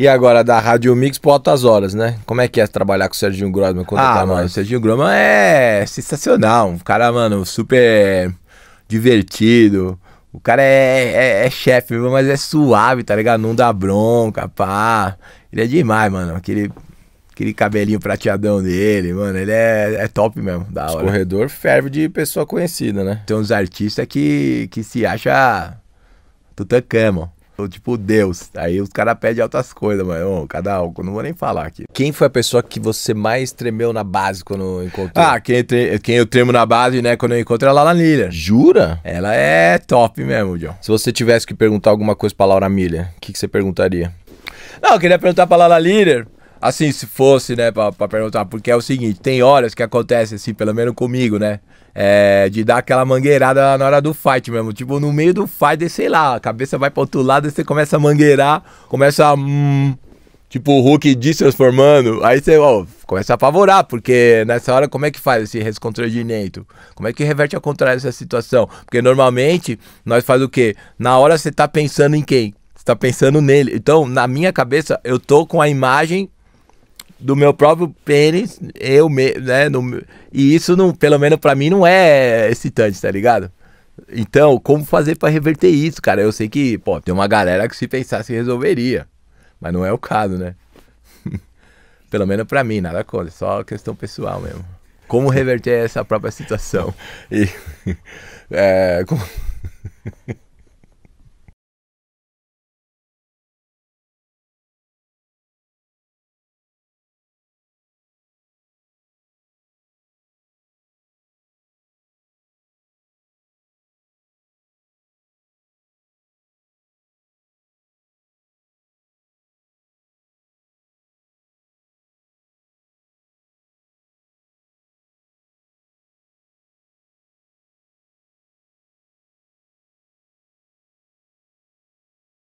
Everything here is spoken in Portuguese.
E agora da Rádio Mix por altas horas, né? Como é que é trabalhar com o Serginho Grosman? Conta ah, mano, o Serginho Grosman é sensacional. Um cara, mano, super divertido. O cara é, é, é chefe, mas é suave, tá ligado? Não dá bronca, pá. Ele é demais, mano. Aquele, aquele cabelinho prateadão dele, mano. Ele é, é top mesmo, da hora. corredor ferve de pessoa conhecida, né? Tem uns artistas que, que se acham acha mano tipo, Deus. Aí os caras pedem altas coisas, mano. Cada álcool, não vou nem falar aqui. Quem foi a pessoa que você mais tremeu na base quando encontrou? Ah, quem, tre... quem eu tremo na base, né, quando eu encontro é a Lala Miller. Jura? Ela é top mesmo, John. Se você tivesse que perguntar alguma coisa pra Laura Miller, o que, que você perguntaria? Não, eu queria perguntar pra Lala Líder, Assim, se fosse, né, pra, pra, perguntar, porque é o seguinte, tem horas que acontece, assim, pelo menos comigo, né? É, de dar aquela mangueirada na hora do fight mesmo. Tipo, no meio do fight, sei lá, a cabeça vai pro outro lado, e você começa a mangueirar, começa a. Hum, tipo, o Hulk transformando. Aí você, ó, começa a apavorar, porque nessa hora, como é que faz esse desconstrangimento? Como é que reverte ao contrário essa situação? Porque normalmente, nós faz o quê? Na hora você tá pensando em quem? Você tá pensando nele. Então, na minha cabeça, eu tô com a imagem do meu próprio pênis, eu mesmo, né? No, e isso, não, pelo menos para mim, não é excitante, tá ligado? Então, como fazer para reverter isso, cara? Eu sei que, pô, tem uma galera que se pensasse resolveria, mas não é o caso, né? pelo menos para mim, nada contra, só questão pessoal mesmo. Como reverter essa própria situação? E. É, como...